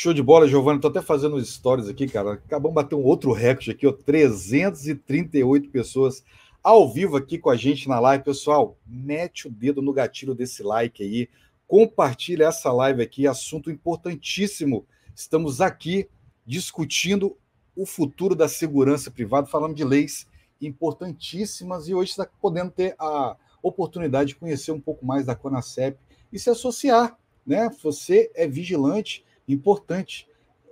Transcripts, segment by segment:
Show de bola, Giovanni. Estou até fazendo os stories aqui, cara. Acabamos de bater um outro recorde aqui, ó. 338 pessoas ao vivo aqui com a gente na live. Pessoal, mete o dedo no gatilho desse like aí. Compartilha essa live aqui, assunto importantíssimo. Estamos aqui discutindo o futuro da segurança privada, falando de leis importantíssimas e hoje está podendo ter a oportunidade de conhecer um pouco mais da Conacep e se associar, né? Você é vigilante importante.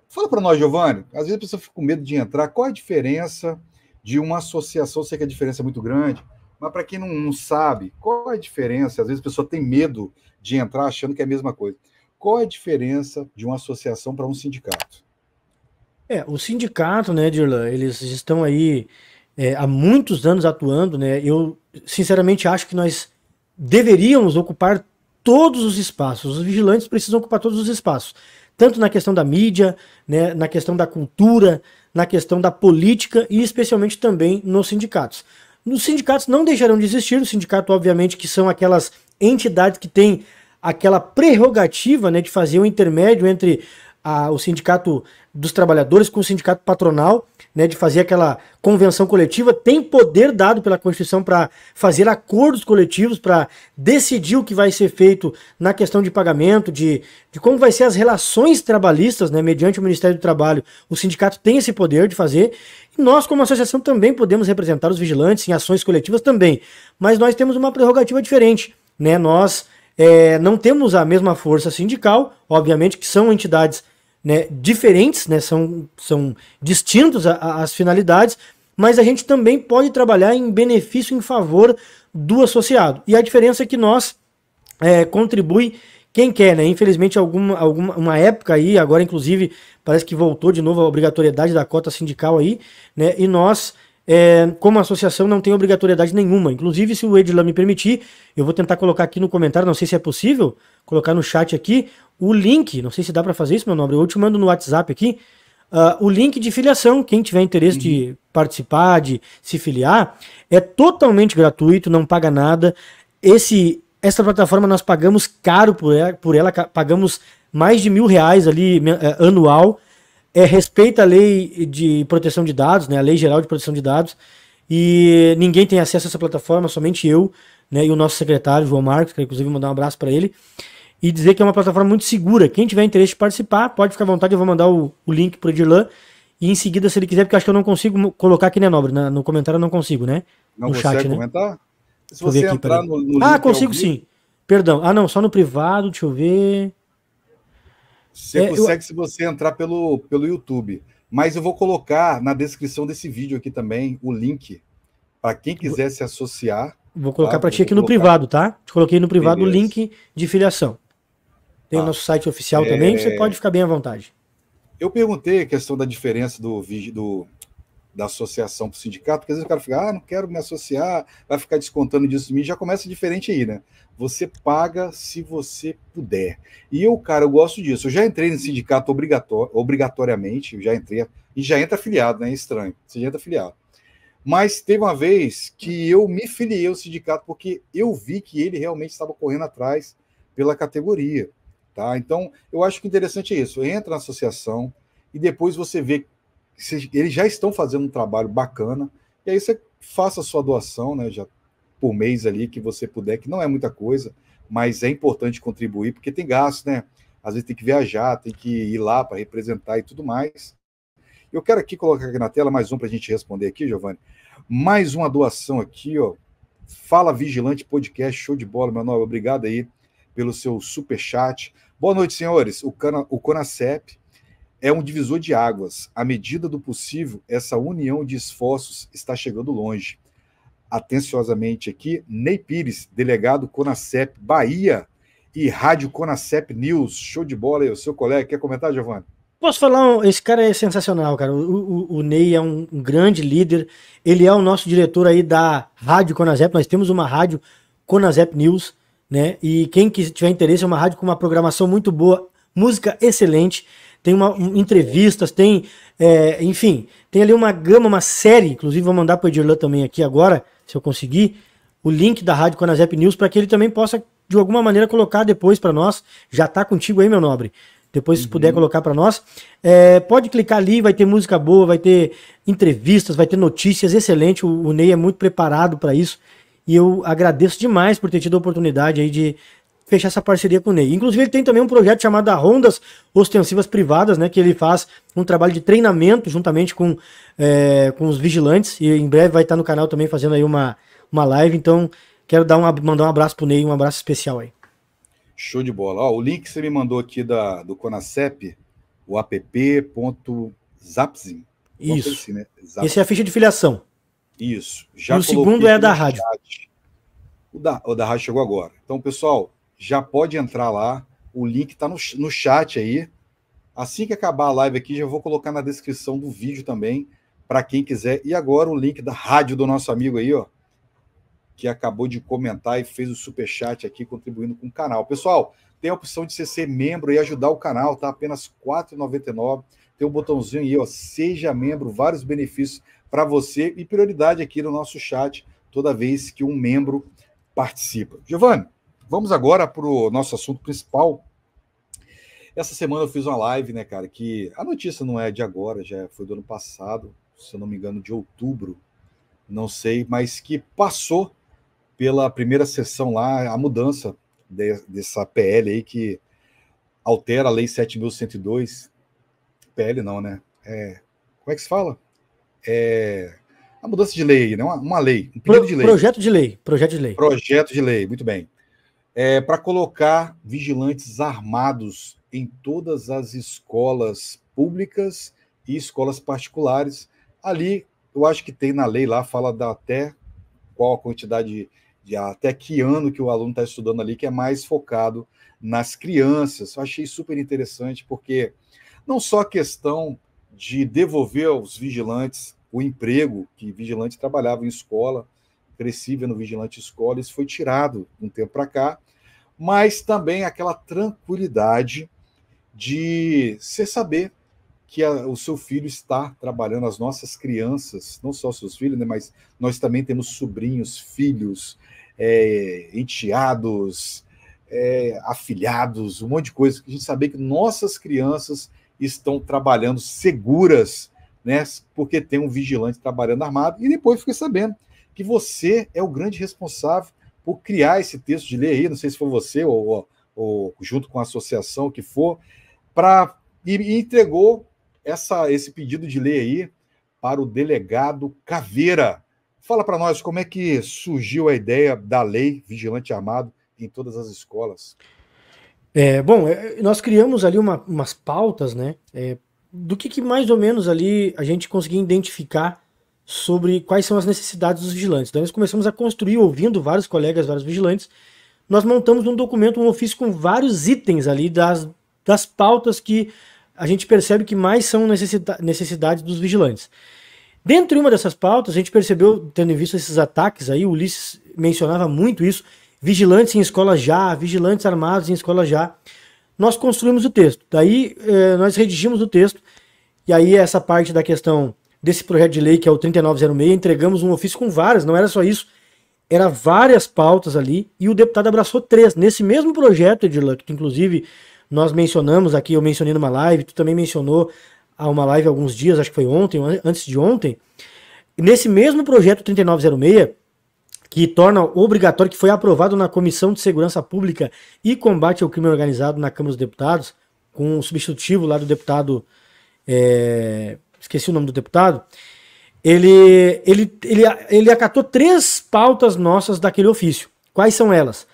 Fala para nós, Giovanni. Às vezes a pessoa fica com medo de entrar. Qual a diferença de uma associação? Sei que a diferença é muito grande, mas para quem não, não, sabe, qual a diferença? Às vezes a pessoa tem medo de entrar achando que é a mesma coisa. Qual a diferença de uma associação para um sindicato? É, o sindicato, né, Dirlan, eles estão aí é, há muitos anos atuando, né? Eu sinceramente acho que nós deveríamos ocupar todos os espaços. Os vigilantes precisam ocupar todos os espaços tanto na questão da mídia, né, na questão da cultura, na questão da política e especialmente também nos sindicatos. Os sindicatos não deixarão de existir, o sindicato, obviamente, que são aquelas entidades que têm aquela prerrogativa né, de fazer um intermédio entre a, o sindicato dos trabalhadores com o sindicato patronal, né, de fazer aquela convenção coletiva, tem poder dado pela Constituição para fazer acordos coletivos, para decidir o que vai ser feito na questão de pagamento, de, de como vai ser as relações trabalhistas, né, mediante o Ministério do Trabalho. O sindicato tem esse poder de fazer. E nós, como associação, também podemos representar os vigilantes em ações coletivas também. Mas nós temos uma prerrogativa diferente. Né? Nós é, não temos a mesma força sindical, obviamente que são entidades né, diferentes, né, são, são distintos as finalidades, mas a gente também pode trabalhar em benefício em favor do associado. E a diferença é que nós é, contribui quem quer, né? Infelizmente, alguma, alguma uma época aí, agora inclusive parece que voltou de novo a obrigatoriedade da cota sindical aí, né? E nós é, como associação não tem obrigatoriedade nenhuma. Inclusive, se o Edilam me permitir, eu vou tentar colocar aqui no comentário, não sei se é possível, colocar no chat aqui o link, não sei se dá para fazer isso, meu nobre, eu te mando no WhatsApp aqui, uh, o link de filiação, quem tiver interesse uhum. de participar, de se filiar, é totalmente gratuito, não paga nada. Esse, essa plataforma nós pagamos caro por ela, por ela pagamos mais de mil reais ali eh, anual é, respeita a lei de proteção de dados, né, a lei geral de proteção de dados, e ninguém tem acesso a essa plataforma, somente eu né, e o nosso secretário, João Marcos, que inclusive mandar um abraço para ele, e dizer que é uma plataforma muito segura. Quem tiver interesse em participar, pode ficar à vontade, eu vou mandar o, o link para o Edirlan, e em seguida, se ele quiser, porque acho que eu não consigo colocar aqui, né, Nobre? Na, no comentário eu não consigo, né? Não no chat, né? comentar? Se você aqui, entrar no, no Ah, consigo sim. Perdão. Ah, não, só no privado, deixa eu ver. Você é, consegue eu... se você entrar pelo, pelo YouTube. Mas eu vou colocar na descrição desse vídeo aqui também o link para quem quiser vou... se associar. Vou colocar tá? para ti aqui no colocar. privado, tá? Te coloquei no privado Beleza. o link de filiação. Tem ah, o nosso site oficial é... também, você pode ficar bem à vontade. Eu perguntei a questão da diferença do, do da associação para o sindicato, porque às vezes o cara fica, ah, não quero me associar, vai ficar descontando disso de mim, já começa diferente aí, né? Você paga se você puder. E eu, cara, eu gosto disso. Eu já entrei no sindicato obrigator obrigatoriamente, já entrei, e já entra afiliado, né? É estranho, você já entra afiliado. Mas teve uma vez que eu me filiei ao sindicato porque eu vi que ele realmente estava correndo atrás pela categoria, tá? Então, eu acho que interessante é isso. Entra na associação e depois você vê eles já estão fazendo um trabalho bacana, e aí você faça a sua doação, né, já por mês ali, que você puder, que não é muita coisa, mas é importante contribuir, porque tem gasto, né? Às vezes tem que viajar, tem que ir lá para representar e tudo mais. Eu quero aqui colocar aqui na tela mais um para a gente responder aqui, Giovanni. Mais uma doação aqui, ó. Fala Vigilante Podcast, show de bola, meu nome. Obrigado aí pelo seu super chat. Boa noite, senhores. O, Cana, o Conacep é um divisor de águas. À medida do possível, essa união de esforços está chegando longe. Atenciosamente aqui, Ney Pires, delegado Conacep Bahia e Rádio Conacep News. Show de bola aí, o seu colega. Quer comentar, Giovanni? Posso falar, esse cara é sensacional, cara. O, o, o, Ney é um grande líder. Ele é o nosso diretor aí da Rádio Conacep. Nós temos uma rádio Conacep News, né? E quem que tiver interesse, é uma rádio com uma programação muito boa, música excelente tem uma, um, entrevistas, tem, é, enfim, tem ali uma gama, uma série. Inclusive, vou mandar para o Edirlan também aqui agora, se eu conseguir, o link da Rádio Conazep News para que ele também possa, de alguma maneira, colocar depois para nós. Já está contigo aí, meu nobre. Depois, uhum. se puder uhum. colocar para nós, é, pode clicar ali, vai ter música boa, vai ter entrevistas, vai ter notícias, excelente. O, o Ney é muito preparado para isso e eu agradeço demais por ter tido a oportunidade aí de fechar essa parceria com o Ney. Inclusive, ele tem também um projeto chamado Rondas Ostensivas Privadas, né? Que ele faz um trabalho de treinamento juntamente com, é, com os vigilantes. E em breve vai estar no canal também fazendo aí uma, uma live. Então, quero dar uma, mandar um abraço pro Ney, um abraço especial aí. Show de bola. Ó, o link que você me mandou aqui da, do Conacep, o app.zapzin. Isso. Assim, né? Esse é a ficha de filiação. Isso. Já e o segundo é da rádio. O da, o da rádio chegou agora. Então, pessoal, já pode entrar lá. O link está no, no chat aí. Assim que acabar a live aqui, já vou colocar na descrição do vídeo também, para quem quiser. E agora o link da rádio do nosso amigo aí, ó, que acabou de comentar e fez o super chat aqui contribuindo com o canal. Pessoal, tem a opção de você ser membro e ajudar o canal, tá? Apenas R$ 4,99. Tem um botãozinho aí, ó, seja membro, vários benefícios para você e prioridade aqui no nosso chat toda vez que um membro participa. Giovanni, Vamos agora para o nosso assunto principal. Essa semana eu fiz uma live, né, cara, que a notícia não é de agora, já foi do ano passado, se eu não me engano, de outubro, não sei, mas que passou pela primeira sessão lá, a mudança de, dessa PL aí que altera a Lei 7.102. PL não, né? É, como é que se fala? É, a mudança de lei, né? Uma, uma lei, um Pro, de lei. Projeto de lei. Projeto de lei. Projeto de lei, muito bem é, para colocar vigilantes armados em todas as escolas públicas e escolas particulares. Ali, eu acho que tem na lei lá, fala da até qual a quantidade de, de até que ano que o aluno está estudando ali, que é mais focado nas crianças. Eu achei super interessante, porque não só a questão de devolver aos vigilantes o emprego, que vigilante trabalhava em escola, crescia no vigilante escola, isso foi tirado um tempo para cá, mas também aquela tranquilidade de você saber que a, o seu filho está trabalhando, as nossas crianças, não só seus filhos, né, mas nós também temos sobrinhos, filhos, é, enteados, é, afilhados, um monte de coisa, que a gente saber que nossas crianças estão trabalhando seguras, né, porque tem um vigilante trabalhando armado, e depois fica sabendo que você é o grande responsável por criar esse texto de lei aí, não sei se foi você ou, ou junto com a associação que for, para e, entregou essa, esse pedido de lei aí para o delegado Caveira. Fala para nós como é que surgiu a ideia da lei vigilante armado em todas as escolas. É, bom, é, nós criamos ali uma, umas pautas, né? É, do que, que mais ou menos ali a gente conseguia identificar sobre quais são as necessidades dos vigilantes. Então, nós começamos a construir, ouvindo vários colegas, vários vigilantes, nós montamos um documento, um ofício com vários itens ali das, das pautas que a gente percebe que mais são necessita necessidades dos vigilantes. Dentro de uma dessas pautas, a gente percebeu, tendo em vista esses ataques aí, o Ulisses mencionava muito isso, vigilantes em escola já, vigilantes armados em escola já. Nós construímos o texto, daí eh, nós redigimos o texto, e aí essa parte da questão desse projeto de lei que é o 3906, entregamos um ofício com várias, não era só isso, era várias pautas ali e o deputado abraçou três. Nesse mesmo projeto, Edirlan, que inclusive nós mencionamos aqui, eu mencionei numa live, tu também mencionou a uma live alguns dias, acho que foi ontem, antes de ontem, nesse mesmo projeto 3906, que torna obrigatório, que foi aprovado na Comissão de Segurança Pública e Combate ao Crime Organizado na Câmara dos Deputados, com o um substitutivo lá do deputado é, esqueci o nome do deputado, ele, ele, ele, ele acatou três pautas nossas daquele ofício. Quais são elas?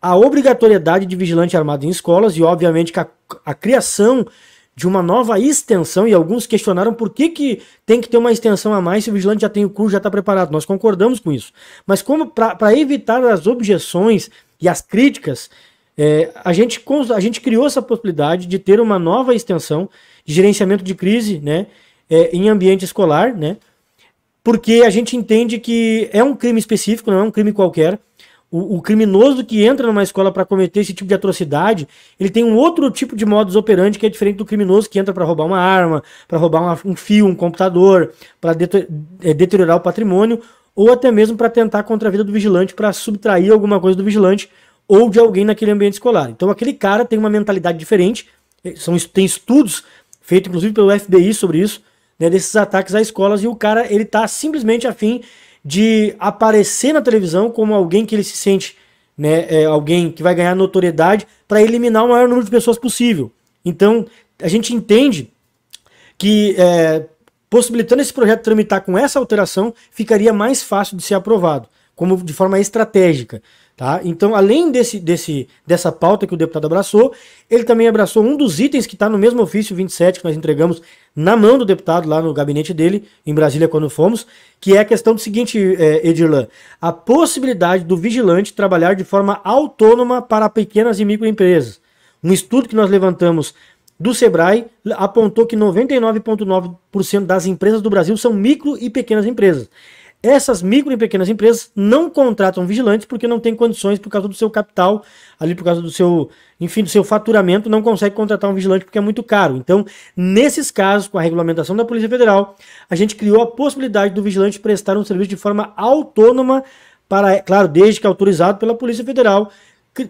A obrigatoriedade de vigilante armado em escolas e, obviamente, a, a criação de uma nova extensão, e alguns questionaram por que, que tem que ter uma extensão a mais se o vigilante já tem o curso, já está preparado. Nós concordamos com isso. Mas como para evitar as objeções e as críticas, é, a, gente, a gente criou essa possibilidade de ter uma nova extensão de gerenciamento de crise, né? é, em ambiente escolar, né? Porque a gente entende que é um crime específico, não é um crime qualquer. O, criminoso que entra numa escola para cometer esse tipo de atrocidade, ele tem um outro tipo de modus operandi que é diferente do criminoso que entra para roubar uma arma, para roubar uma, um fio, um computador, para é, deteriorar o patrimônio, ou até mesmo para tentar contra a vida do vigilante, para subtrair alguma coisa do vigilante ou de alguém naquele ambiente escolar. Então aquele cara tem uma mentalidade diferente, é, são, tem estudos feitos inclusive pelo FBI sobre isso, né, desses ataques a escolas e o cara ele tá simplesmente afim de aparecer na televisão como alguém que ele se sente, né, é, alguém que vai ganhar notoriedade para eliminar o maior número de pessoas possível. Então a gente entende que é, possibilitando esse projeto tramitar com essa alteração ficaria mais fácil de ser aprovado, como de forma estratégica. Tá? Então, além desse, desse, dessa pauta que o deputado abraçou, ele também abraçou um dos itens que está no mesmo ofício 27 que nós entregamos na mão do deputado lá no gabinete dele, em Brasília, quando fomos, que é a questão do seguinte, é, Edirlan, a possibilidade do vigilante trabalhar de forma autônoma para pequenas e microempresas. Um estudo que nós levantamos do Sebrae apontou que 99,9% das empresas do Brasil são micro e pequenas empresas. Essas micro e pequenas empresas não contratam vigilantes porque não têm condições por causa do seu capital, ali por causa do seu, enfim, do seu faturamento, não consegue contratar um vigilante porque é muito caro. Então, nesses casos, com a regulamentação da Polícia Federal, a gente criou a possibilidade do vigilante prestar um serviço de forma autônoma para, é claro, desde que autorizado pela Polícia Federal,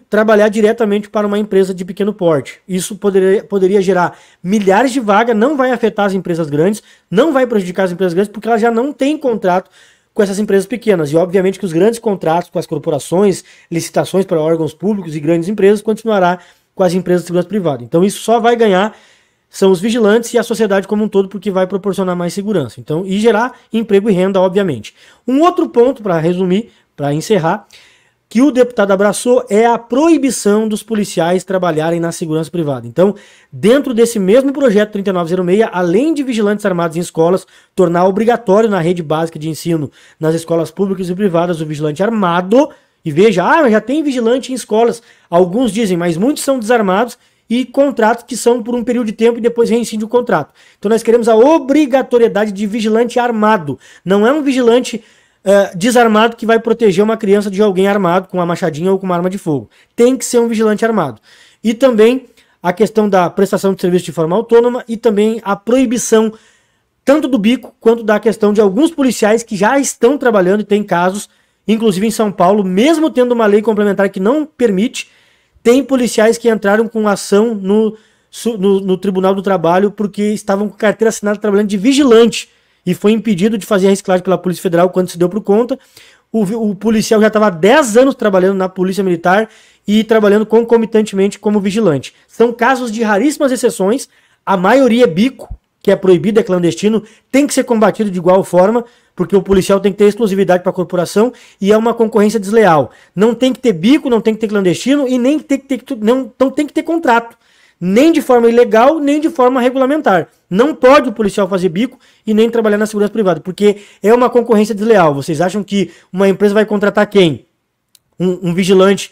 trabalhar diretamente para uma empresa de pequeno porte. Isso poderia, poderia gerar milhares de vagas, não vai afetar as empresas grandes, não vai prejudicar as empresas grandes, porque elas já não têm contrato com essas empresas pequenas. E obviamente que os grandes contratos com as corporações, licitações para órgãos públicos e grandes empresas continuará com as empresas de segurança privada. Então isso só vai ganhar são os vigilantes e a sociedade como um todo, porque vai proporcionar mais segurança. Então, e gerar emprego e renda, obviamente. Um outro ponto para resumir, para encerrar, que o deputado abraçou é a proibição dos policiais trabalharem na segurança privada. Então, dentro desse mesmo projeto 3906, além de vigilantes armados em escolas, tornar obrigatório na rede básica de ensino nas escolas públicas e privadas o vigilante armado. E veja, ah, já tem vigilante em escolas. Alguns dizem, mas muitos são desarmados e contratos que são por um período de tempo e depois reincide o contrato. Então nós queremos a obrigatoriedade de vigilante armado. Não é um vigilante eh, desarmado que vai proteger uma criança de alguém armado com uma machadinha ou com uma arma de fogo. Tem que ser um vigilante armado. E também a questão da prestação de serviço de forma autônoma e também a proibição tanto do bico quanto da questão de alguns policiais que já estão trabalhando e tem casos, inclusive em São Paulo, mesmo tendo uma lei complementar que não permite, tem policiais que entraram com ação no, no, no Tribunal do Trabalho porque estavam com carteira assinada trabalhando de vigilante e foi impedido de fazer a reciclagem pela Polícia Federal quando se deu por conta. O, o policial já estava 10 anos trabalhando na Polícia Militar e trabalhando concomitantemente como vigilante. São casos de raríssimas exceções, a maioria é bico, que é proibido, é clandestino, tem que ser combatido de igual forma, porque o policial tem que ter exclusividade para a corporação e é uma concorrência desleal. Não tem que ter bico, não tem que ter clandestino e nem tem que ter, não, não tem que ter contrato nem de forma ilegal, nem de forma regulamentar. Não pode o policial fazer bico e nem trabalhar na segurança privada, porque é uma concorrência desleal. Vocês acham que uma empresa vai contratar quem? Um, um vigilante,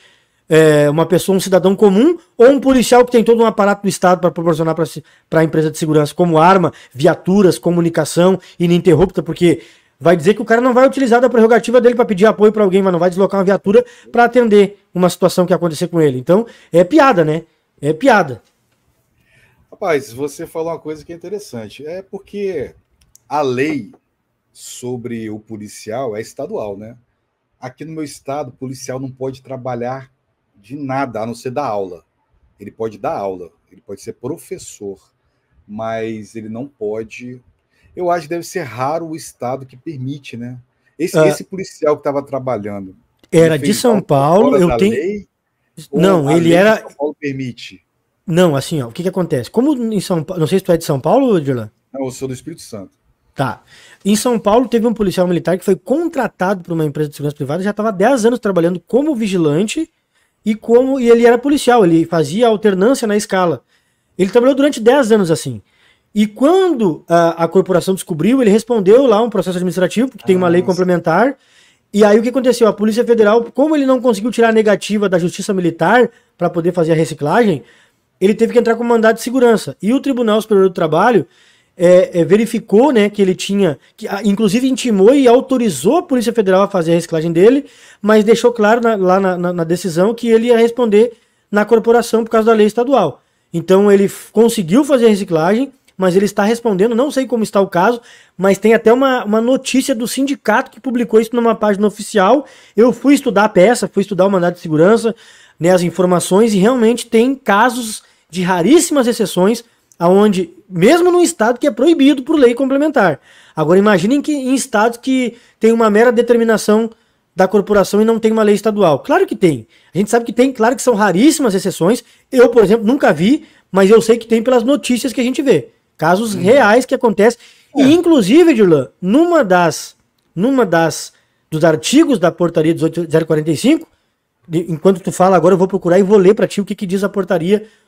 é, uma pessoa, um cidadão comum, ou um policial que tem todo um aparato do Estado para proporcionar para a empresa de segurança, como arma, viaturas, comunicação ininterrupta, porque vai dizer que o cara não vai utilizar da prerrogativa dele para pedir apoio para alguém, mas não vai deslocar uma viatura para atender uma situação que acontecer com ele. Então, é piada, né? É piada. Rapaz, você falou uma coisa que é interessante. É porque a lei sobre o policial é estadual, né? Aqui no meu estado, o policial não pode trabalhar de nada, a não ser dar aula. Ele pode dar aula, ele pode ser professor, mas ele não pode. Eu acho que deve ser raro o estado que permite, né? Esse, ah, esse policial que estava trabalhando. Era de São Paulo, eu tenho. Lei, não, ele era. São Paulo permite. Não, assim, ó, o que que acontece? Como em São Paulo, não sei se tu é de São Paulo, Dilan? Não, eu sou do Espírito Santo. Tá. Em São Paulo teve um policial militar que foi contratado por uma empresa de segurança privada, já estava 10 anos trabalhando como vigilante e como e ele era policial, ele fazia alternância na escala. Ele trabalhou durante 10 anos assim. E quando a, a corporação descobriu, ele respondeu lá um processo administrativo, porque ah, tem uma nossa. lei ah, complementar. E aí o que aconteceu? A Polícia Federal, como ele não conseguiu tirar a negativa da Justiça Militar para poder fazer a reciclagem, ele teve que entrar com mandado de segurança. E o Tribunal Superior do Trabalho é, é, verificou né, que ele tinha, que, inclusive intimou e autorizou a Polícia Federal a fazer a reciclagem dele, mas deixou claro na, lá na, na, na, decisão que ele ia responder na corporação por causa da lei estadual. Então ele conseguiu fazer a reciclagem, mas ele está respondendo, não sei como está o caso, mas tem até uma, uma notícia do sindicato que publicou isso numa página oficial. Eu fui estudar a peça, fui estudar o mandado de segurança, né, as informações, e realmente tem casos de raríssimas exceções, aonde mesmo num estado que é proibido por lei complementar. Agora imaginem que em estados que tem uma mera determinação da corporação e não tem uma lei estadual. Claro que tem. A gente sabe que tem, claro que são raríssimas exceções. Eu, por exemplo, nunca vi, mas eu sei que tem pelas notícias que a gente vê. Casos uhum. reais que acontecem. É. E inclusive, Edilã, numa das numa das dos artigos da portaria 18045, enquanto tu fala agora eu vou procurar e vou ler para ti o que, que diz a portaria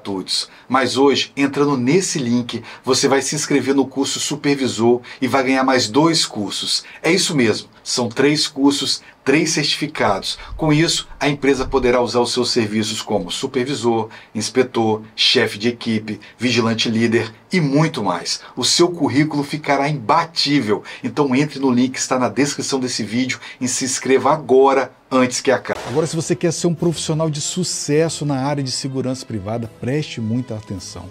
gratuitos. Mas hoje, entrando nesse link, você vai se inscrever no curso Supervisor e vai ganhar mais dois cursos. É isso mesmo, são três cursos, três certificados. Com isso, a empresa poderá usar os seus serviços como supervisor, inspetor, chefe de equipe, vigilante líder e muito mais. O seu currículo ficará imbatível. Então entre no link que está na descrição desse vídeo e se inscreva agora antes que acabe. Agora, se você quer ser um profissional de sucesso na área de segurança privada, preste muita atenção.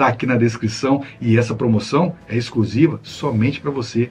está aqui na descrição e essa promoção é exclusiva somente para você